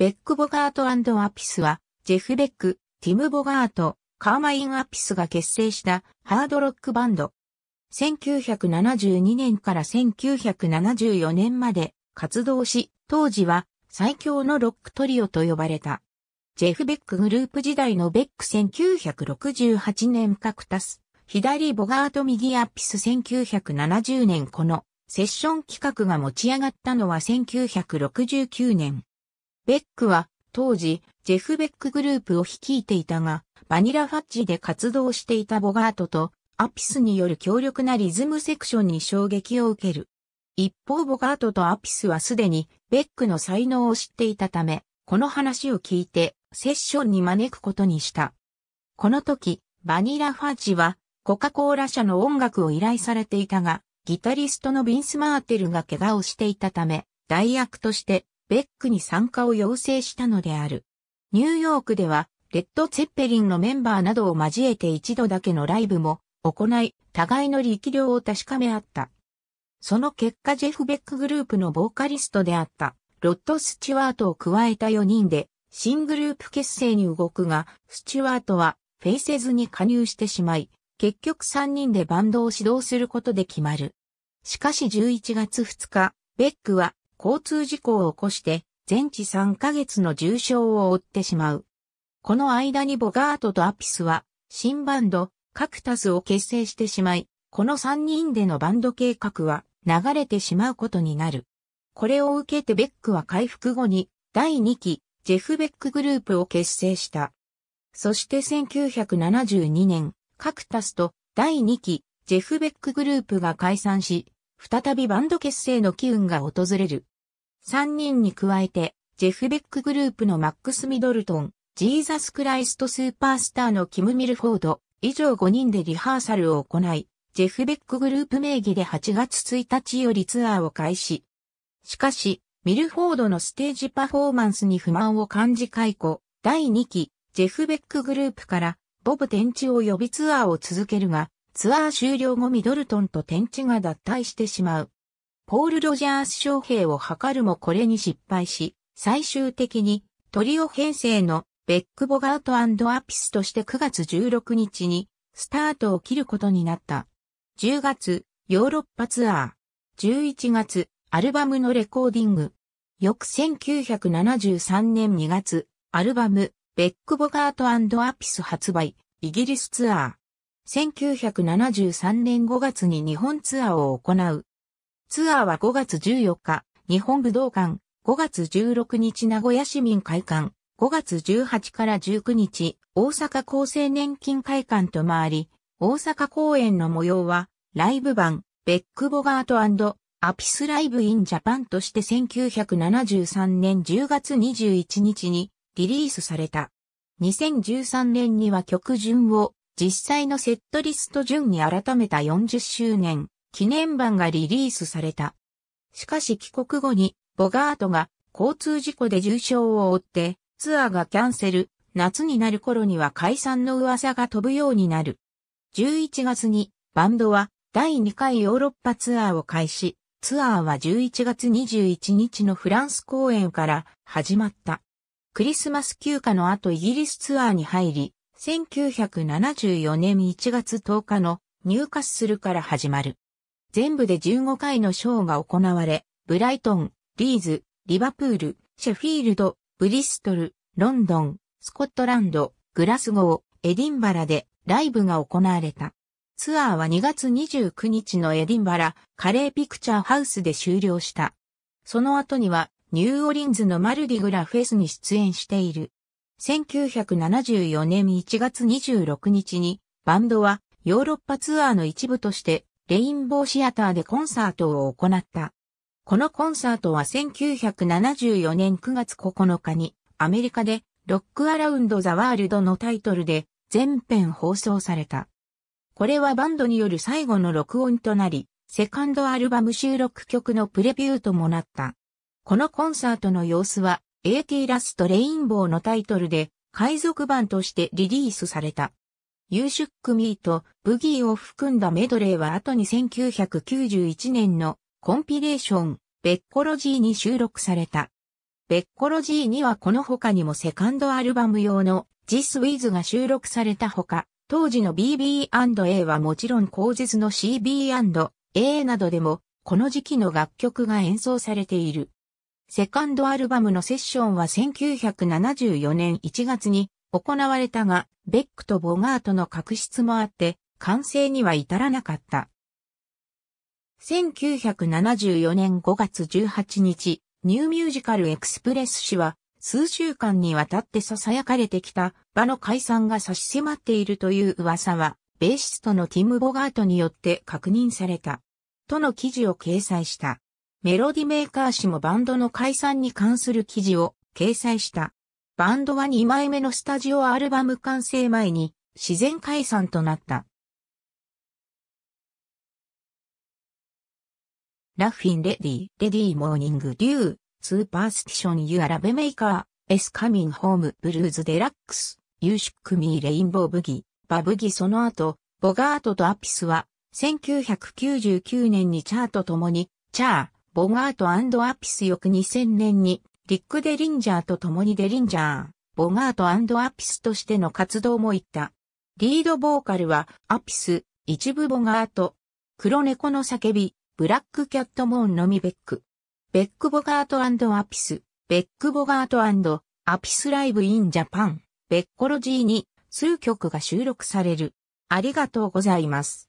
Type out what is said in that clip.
ベック・ボガートアピスは、ジェフ・ベック、ティム・ボガート、カーマイン・アピスが結成したハードロックバンド。1972年から1974年まで活動し、当時は最強のロックトリオと呼ばれた。ジェフ・ベックグループ時代のベック1968年クタス、左ボガート右アピス1970年このセッション企画が持ち上がったのは1969年。ベックは当時ジェフ・ベックグループを率いていたが、バニラファッジで活動していたボガートとアピスによる強力なリズムセクションに衝撃を受ける。一方ボガートとアピスはすでにベックの才能を知っていたため、この話を聞いてセッションに招くことにした。この時、バニラファッジはコカ・コーラ社の音楽を依頼されていたが、ギタリストのビンス・マーテルが怪我をしていたため、代役としてベックに参加を要請したのである。ニューヨークでは、レッド・ツェッペリンのメンバーなどを交えて一度だけのライブも行い、互いの力量を確かめ合った。その結果ジェフ・ベックグループのボーカリストであった、ロッド・スチュワートを加えた4人で、新グループ結成に動くが、スチュワートは、フェイセズに加入してしまい、結局3人でバンドを指導することで決まる。しかし11月2日、ベックは交通事故を起こして全治3ヶ月の重傷を負ってしまう。この間にボガートとアピスは新バンドカクタスを結成してしまい、この3人でのバンド計画は流れてしまうことになる。これを受けてベックは回復後に第2期ジェフ・ベックグループを結成した。そして1972年、カクタスと第2期ジェフ・ベックグループが解散し、再びバンド結成の機運が訪れる。3人に加えて、ジェフ・ベックグループのマックス・ミドルトン、ジーザス・クライスト・スーパースターのキム・ミルフォード、以上5人でリハーサルを行い、ジェフ・ベックグループ名義で8月1日よりツアーを開始。しかし、ミルフォードのステージパフォーマンスに不満を感じ解雇、第2期、ジェフ・ベックグループから、ボブ・テンチを呼びツアーを続けるが、ツアー終了後ミドルトンとテンチが脱退してしまう。ポール・ロジャース将兵を図るもこれに失敗し、最終的にトリオ編成のベック・ボガートアピスとして9月16日にスタートを切ることになった。10月、ヨーロッパツアー。11月、アルバムのレコーディング。翌1973年2月、アルバム、ベック・ボガートアピス発売、イギリスツアー。1973年5月に日本ツアーを行う。ツアーは5月14日、日本武道館、5月16日名古屋市民会館、5月18から19日、大阪厚生年金会館と回り、大阪公演の模様は、ライブ版、ベックボガートアピスライブインジャパンとして1973年10月21日にリリースされた。2013年には曲順を実際のセットリスト順に改めた40周年記念版がリリースされた。しかし帰国後に、ボガートが交通事故で重傷を負って、ツアーがキャンセル、夏になる頃には解散の噂が飛ぶようになる。11月に、バンドは第2回ヨーロッパツアーを開始、ツアーは11月21日のフランス公演から始まった。クリスマス休暇の後イギリスツアーに入り、1974年1月10日の入荷するから始まる。全部で15回のショーが行われ、ブライトン、リーズ、リバプール、シェフィールド、ブリストル、ロンドン、スコットランド、グラスゴー、エディンバラでライブが行われた。ツアーは2月29日のエディンバラ、カレーピクチャーハウスで終了した。その後には、ニューオリンズのマルディグラフェスに出演している。1974年1月26日に、バンドはヨーロッパツアーの一部としてレインボーシアターでコンサートを行った。このコンサートは1974年9月9日にアメリカでロックアラウンドザワールドのタイトルで全編放送された。これはバンドによる最後の録音となり、セカンドアルバム収録曲のプレビューともなった。このコンサートの様子は AT ラストレインボーのタイトルで海賊版としてリリースされた。ユーシュックミーとブギーを含んだメドレーは後に1991年のコンピレーション、ベッコロジーに収録された。ベッコロジーにはこの他にもセカンドアルバム用のジスウィズが収録されたほか、当時の BB&A はもちろん後日の CB&A などでも、この時期の楽曲が演奏されている。セカンドアルバムのセッションは1974年1月に行われたが、ベックとボガートの確執もあって、完成には至らなかった。1974年5月18日、ニューミュージカルエクスプレス誌は、数週間にわたって囁かれてきた場の解散が差し迫っているという噂は、ベーシストのティム・ボガートによって確認された。との記事を掲載した。メロディメーカー誌もバンドの解散に関する記事を掲載した。バンドは2枚目のスタジオアルバム完成前に自然解散となった。ラッフィンレディ、レディーモーニングデュー、スーパースティションユアラベメイカー、エスカミンホームブルーズデラックス、ユーシックミーレインボーブギ、バブギその後、ボガートとアピスは、1999年にチャートともに、チャー、ボガートアピス翌2000年に、ディック・デリンジャーと共にデリンジャー、ボガートアピスとしての活動も行った。リードボーカルは、アピス、一部ボガート、黒猫の叫び、ブラックキャットモーンのみベック。ベックボガートアピス、ベックボガートアピスライブインジャパン、ベッコロジーに数曲が収録される。ありがとうございます。